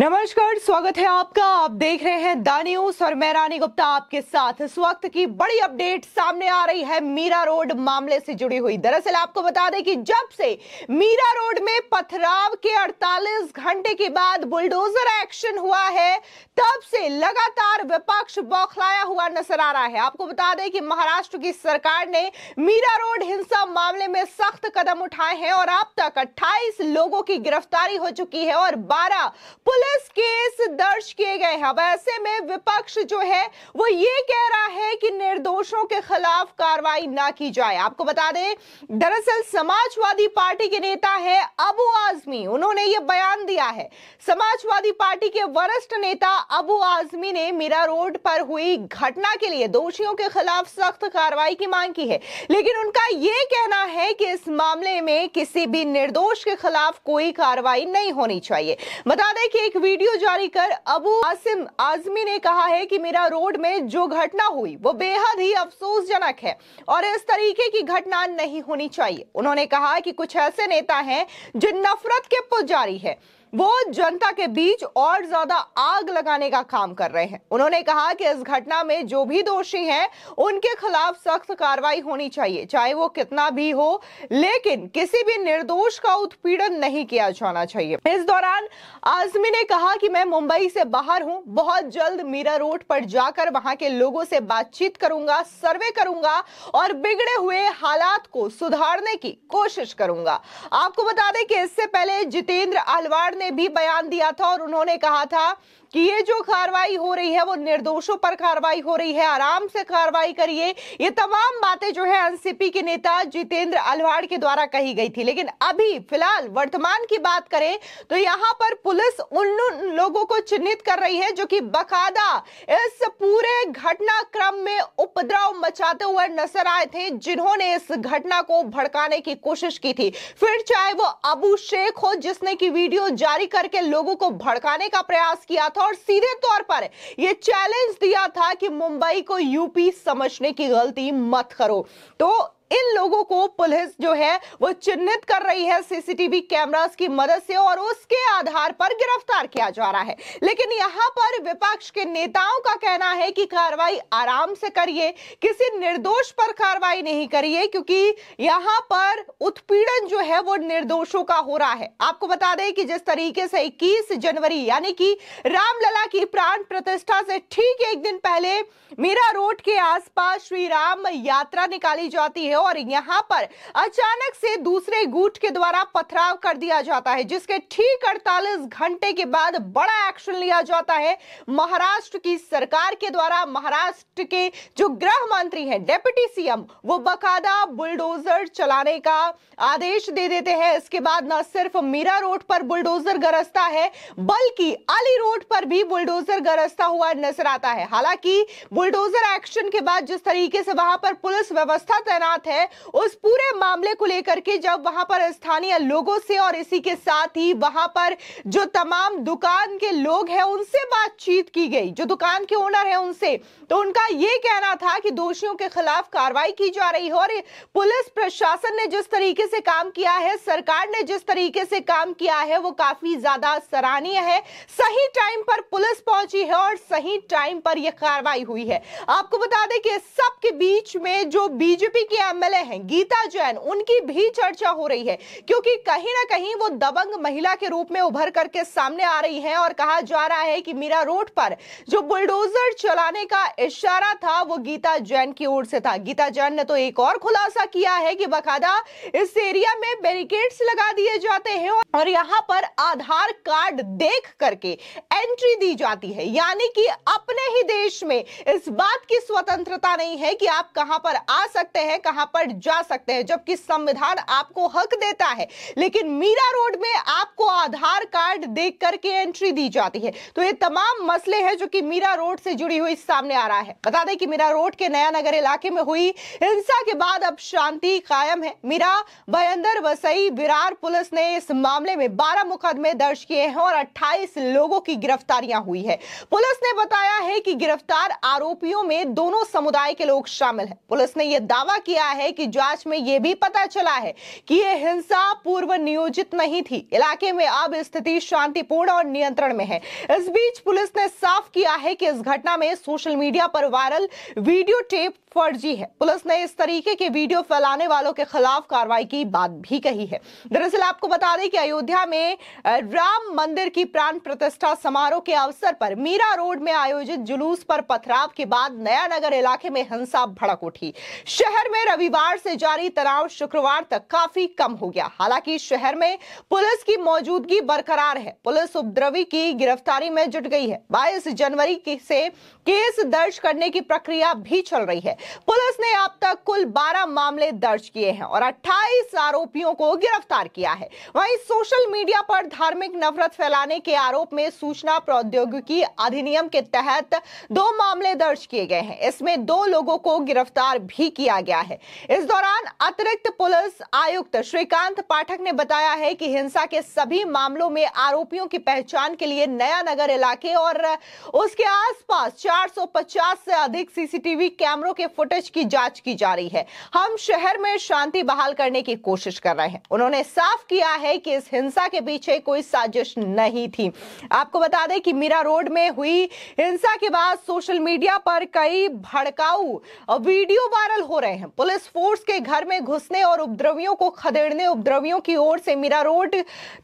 नमस्कार स्वागत है आपका आप देख रहे हैं द न्यूज और मैं रानी गुप्ता आपके साथ इस वक्त की बड़ी अपडेट सामने आ रही है मीरा रोड मामले से जुड़ी हुई दरअसल आपको बता दें कि जब से मीरा रोड में पथराव के 48 घंटे के बाद बुलडोजर एक्शन हुआ है तब से लगातार विपक्ष बौखलाया हुआ नजर आ रहा है आपको बता दें कि महाराष्ट्र की सरकार ने मीरा रोड हिंसा मामले में सख्त कदम उठाए हैं और अब तक अट्ठाईस लोगों की गिरफ्तारी हो चुकी है और बारह पुलिस प्लस केस दर्ज किए गए हैं अब ऐसे में विपक्ष जो है वो ये कह रहा है कि निर्दोषों के खिलाफ कार्रवाई ना की जाए आपको बता दें दरअसल समाजवादी पार्टी के नेता है अबू आजमी उन्होंने ये बयान दिया है समाजवादी पार्टी के वरिष्ठ नेता अबू आजमी ने मीरा रोड पर हुई घटना के लिए दोषियों के खिलाफ सख्त कार्रवाई की मांग की है लेकिन उनका यह कहना है कि इस मामले में किसी भी निर्दोष के खिलाफ कोई कार्रवाई नहीं होनी चाहिए बता दें कि एक वीडियो जारी कर अबू आसिम आजमी ने कहा है कि मेरा रोड में जो घटना हुई वो बेहद ही अफसोसजनक है और इस तरीके की घटना नहीं होनी चाहिए उन्होंने कहा कि कुछ ऐसे नेता हैं जो नफरत के पुजारी है वो जनता के बीच और ज्यादा आग लगाने का काम कर रहे हैं उन्होंने कहा कि इस घटना में जो भी दोषी हैं उनके खिलाफ सख्त कार्रवाई होनी चाहिए चाहे वो कितना भी हो लेकिन किसी भी निर्दोष का उत्पीड़न नहीं किया जाना चाहिए इस दौरान आजमी ने कहा कि मैं मुंबई से बाहर हूं बहुत जल्द मीरा रोड पर जाकर वहां के लोगों से बातचीत करूंगा सर्वे करूंगा और बिगड़े हुए हालात को सुधारने की कोशिश करूंगा आपको बता दें कि इससे पहले जितेंद्र आलवाड़ ने ने भी बयान दिया था और उन्होंने कहा था कि ये जो कार्रवाई हो रही है वो निर्दोषों पर कार्रवाई हो रही है आराम से कार्रवाई करिए ये तमाम बातें जो है एनसीपी के नेता जितेंद्र अलवाड़ के द्वारा कही गई थी लेकिन अभी फिलहाल वर्तमान की बात करें तो यहाँ पर पुलिस उन लोगों को चिन्हित कर रही है जो कि बकायदा इस पूरे घटनाक्रम में उपद्रव मचाते हुए नजर आए थे जिन्होंने इस घटना को भड़काने की कोशिश की थी फिर चाहे वो अबू शेख हो जिसने की वीडियो जारी करके लोगों को भड़काने का प्रयास किया था और सीधे तौर पर यह चैलेंज दिया था कि मुंबई को यूपी समझने की गलती मत करो तो इन लोगों को पुलिस जो है वो चिन्हित कर रही है सीसीटीवी कैमरास की मदद से और उसके आधार पर गिरफ्तार किया जा रहा है लेकिन यहां पर विपक्ष के नेताओं का कहना है कि कार्रवाई आराम से करिए किसी निर्दोष पर कार्रवाई नहीं करिए क्योंकि यहां पर उत्पीड़न जो है वो निर्दोषों का हो रहा है आपको बता दें कि जिस तरीके से इक्कीस जनवरी यानी कि रामलला की प्राण प्रतिष्ठा से ठीक एक दिन पहले मीरा रोड के आसपास श्री राम यात्रा निकाली जाती है और यहाँ पर अचानक से दूसरे गुट के द्वारा पथराव कर दिया जाता है जिसके ठीक अड़तालीस घंटे के बाद बड़ा एक्शन लिया जाता है महाराष्ट्र की सरकार के द्वारा महाराष्ट्र के जो गृह मंत्री हैं डेप्यूटी सीएम वो बकायदा बुलडोजर चलाने का आदेश दे देते हैं इसके बाद न सिर्फ मीरा रोड पर बुलडोजर गरजता है बल्कि अली रोड पर भी बुलडोजर गरजता हुआ नजर आता है हालांकि बुलडोजर एक्शन के बाद जिस तरीके से वहां पर पुलिस व्यवस्था तैनात है उस पूरे मामले को लेकर के जब वहां पर स्थानीय लोगों से और इसी के साथ ही वहां पर जो तमाम दुकान के लोग हैं उनसे बातचीत की गई जो दुकान के ओनर है उनसे तो उनका ये कहना था कि दोषियों के खिलाफ कार्रवाई की जा रही है और पुलिस प्रशासन ने जिस तरीके से काम किया है सरकार ने जिस तरीके से काम किया है वो काफी ज्यादा सराहनीय है सही टाइम पर पुलिस पहुंची है और सही टाइम पर यह कार्रवाई हुई है आपको बता दें कि सबके बीच में जो बीजेपी के एमएलए हैं गीता जैन उनकी भी चर्चा हो रही है क्योंकि कहीं ना कहीं वो दबंग महिला के रूप में उभर करके सामने आ रही है और कहा जा रहा है कि मीरा रोड पर जो बुलडोजर चलाने का इशारा था वो गीता जैन की ओर से था गीता जैन ने तो एक और खुलासा किया है कि बकायदा इस एरिया में बैरिकेड्स लगा दिए जाते हैं और यहाँ पर आधार कार्ड देख करके एंट्री दी जाती है यानी कि अपने ही देश में इस बात की स्वतंत्रता नहीं है कि आप कहां पर आ सकते हैं कहां वहां पर जा सकते हैं जबकि संविधान आपको हक देता है लेकिन मीरा रोड में आपको आधार कार्ड देख करके एंट्री दी जाती है तो ये तमाम मसले हैं जो कि मीरा रोड से जुड़ी हुई सामने आ रहा है बता दें कि मीरा रोड के नया नगर इलाके में हुई हिंसा के बाद अब शांति कायम है मीरा भयंदर वसई विरार पुलिस ने इस मामले में बारह मुकदमे दर्ज किए हैं और अट्ठाईस लोगों की गिरफ्तारियां हुई है पुलिस ने बताया है कि गिरफ्तार आरोपियों में दोनों समुदाय के लोग शामिल है पुलिस ने यह दावा किया है है कि जांच में यह भी पता चला है कि यह हिंसा पूर्व नियोजित नहीं थी इलाके में अब स्थिति शांतिपूर्ण और नियंत्रण में है इस बीच पुलिस ने साफ किया है कि इस घटना में सोशल मीडिया पर वायरल वीडियो टेप फर्जी है पुलिस ने इस तरीके के वीडियो फैलाने वालों के खिलाफ कार्रवाई की बात भी कही है दरअसल आपको बता दें कि अयोध्या में राम मंदिर की प्राण प्रतिष्ठा समारोह के अवसर पर मीरा रोड में आयोजित जुलूस पर पथराव के बाद नया नगर इलाके में हिंसा भड़क उठी शहर में रविवार से जारी तनाव शुक्रवार तक काफी कम हो गया हालांकि शहर में पुलिस की मौजूदगी बरकरार है पुलिस उपद्रवी की गिरफ्तारी में जुट गई है बाईस जनवरी से केस दर्ज करने की प्रक्रिया भी चल रही है पुलिस ने अब तक कुल 12 मामले दर्ज किए हैं और 28 आरोपियों को गिरफ्तार किया है वहीं सोशल मीडिया पर धार्मिक नफरत फैलाने के आरोप में सूचना प्रौद्योगिकी अधिनियम के तहत दो मामले दर्ज किए गए हैं इसमें दो लोगों को गिरफ्तार भी किया गया है इस दौरान अतिरिक्त पुलिस आयुक्त श्रीकांत पाठक ने बताया है कि हिंसा के सभी मामलों में आरोपियों की पहचान के लिए नया नगर इलाके और उसके आसपास 450 से अधिक सीसीटीवी कैमरों के फुटेज की जांच की जा रही है हम शहर में शांति बहाल करने की कोशिश कर रहे हैं उन्होंने साफ किया है कि इस हिंसा के पीछे कोई साजिश नहीं थी आपको बता दें कि मीरा रोड में हुई हिंसा के बाद सोशल मीडिया पर कई भड़काऊ वीडियो वायरल हो रहे हैं पुलिस फोर्स के घर में घुसने और उपद्रवियों को खदेड़ने उपद्रवियों की ओर से मीरा रोड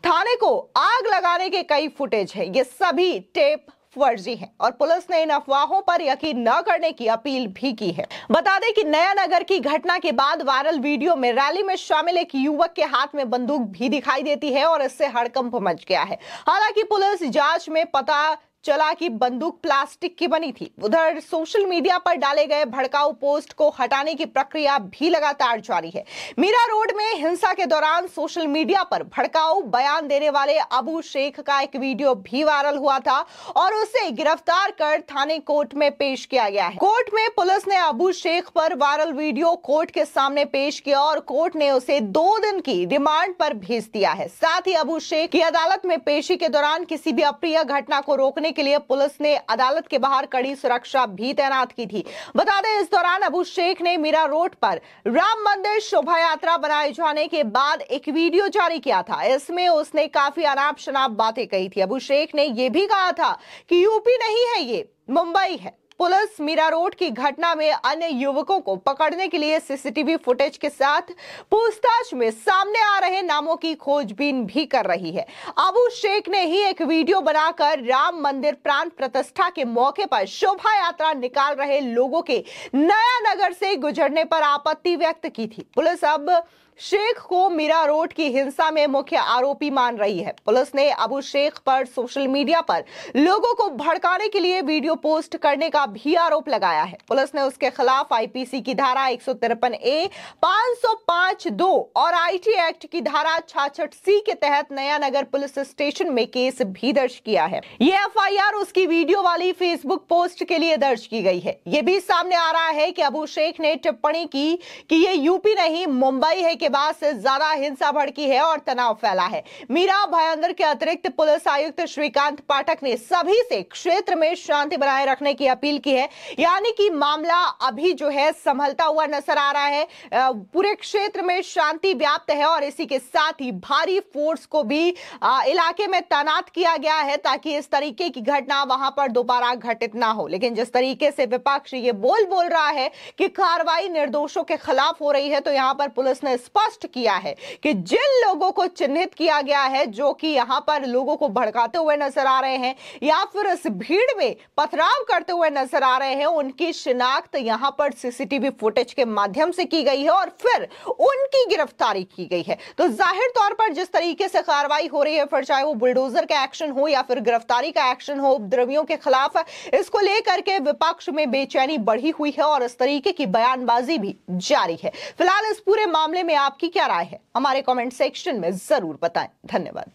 थाने को आग लगाने के कई फुटेज है ये सभी टेप फर्जी हैं और पुलिस ने इन अफवाहों पर यकीन न करने की अपील भी की है बता दें कि नया नगर की घटना के बाद वायरल वीडियो में रैली में शामिल एक युवक के हाथ में बंदूक भी दिखाई देती है और इससे हड़कंप मच गया है हालांकि पुलिस जांच में पता चला कि बंदूक प्लास्टिक की बनी थी उधर सोशल मीडिया पर डाले गए भड़काऊ पोस्ट को हटाने की प्रक्रिया भी लगातार जारी है मीरा रोड में हिंसा के दौरान सोशल मीडिया पर भड़काऊ बयान देने वाले अबू शेख का एक वीडियो भी वायरल हुआ था और उसे गिरफ्तार कर थाने कोर्ट में पेश किया गया है कोर्ट में पुलिस ने अबू शेख पर वायरल वीडियो कोर्ट के सामने पेश किया और कोर्ट ने उसे दो दिन की रिमांड पर भेज दिया है साथ ही अबू शेख की अदालत में पेशी के दौरान किसी भी अप्रिय घटना को रोकने के लिए पुलिस ने अदालत के बाहर कड़ी सुरक्षा भी तैनात की थी बता दें इस दौरान अबू शेख ने मीरा रोड पर राम मंदिर शोभा यात्रा बनाए जाने के बाद एक वीडियो जारी किया था इसमें उसने काफी अनाप शनाप बातें कही थी अबू शेख ने यह भी कहा था कि यूपी नहीं है ये मुंबई है पुलिस मीरा रोड की घटना में अन्य युवकों को पकड़ने के लिए सीसीटीवी फुटेज के साथ पूछताछ में सामने आ रहे नामों की खोजबीन भी कर रही है अबू शेख ने ही एक वीडियो बनाकर राम मंदिर प्राण प्रतिष्ठा के मौके पर शोभा यात्रा निकाल रहे लोगों के नया नगर से गुजरने पर आपत्ति व्यक्त की थी पुलिस अब शेख को मीरा रोड की हिंसा में मुख्य आरोपी मान रही है पुलिस ने अबू शेख पर सोशल मीडिया पर लोगों को भड़काने के लिए वीडियो पोस्ट करने का भी आरोप लगाया है पुलिस ने उसके खिलाफ आईपीसी की धारा एक ए पांच दो और आईटी एक्ट की धारा छाछठ सी के तहत नया नगर पुलिस स्टेशन में केस भी दर्ज किया है ये एफ उसकी वीडियो वाली फेसबुक पोस्ट के लिए दर्ज की गई है ये भी सामने आ रहा है की अबू शेख ने टिप्पणी की कि ये यूपी नहीं मुंबई है के बाद से ज्यादा हिंसा भड़की है और तनाव फैला है मीरा भयंदर के अतिरिक्त पुलिस आयुक्त श्रीकांत पाठक ने सभी से क्षेत्र में शांति बनाए रखने की अपील की है यानी कि मामला अभी जो है संभलता हुआ नजर आ रहा है पूरे क्षेत्र में शांति व्याप्त है और इसी के साथ ही भारी फोर्स को भी इलाके में तैनात किया गया है ताकि इस तरीके की घटना वहां पर दोबारा घटित ना हो लेकिन जिस तरीके से विपक्ष ये बोल बोल रहा है कि कार्रवाई निर्दोषों के खिलाफ हो रही है तो यहां पर पुलिस ने स्पष्ट किया है कि जिन लोगों को चिन्हित किया गया है जो कि यहां पर लोगों को भड़काते हुए नजर आ रहे हैं या फिर इस भीड़ में पथराव करते हुए नजर आ रहे हैं उनकी शिनाख्त यहां पर सीसीटीवी फुटेज के माध्यम से की गई है और फिर उनकी गिरफ्तारी की गई है तो जाहिर तौर पर जिस तरीके से कार्रवाई हो रही है फिर चाहे वो बुलडोजर का एक्शन हो या फिर गिरफ्तारी का एक्शन हो उपद्रवियों के खिलाफ इसको लेकर के विपक्ष में बेचैनी बढ़ी हुई है और इस तरीके की बयानबाजी भी जारी है फिलहाल इस पूरे मामले में आपकी क्या राय है हमारे कमेंट सेक्शन में जरूर बताएं धन्यवाद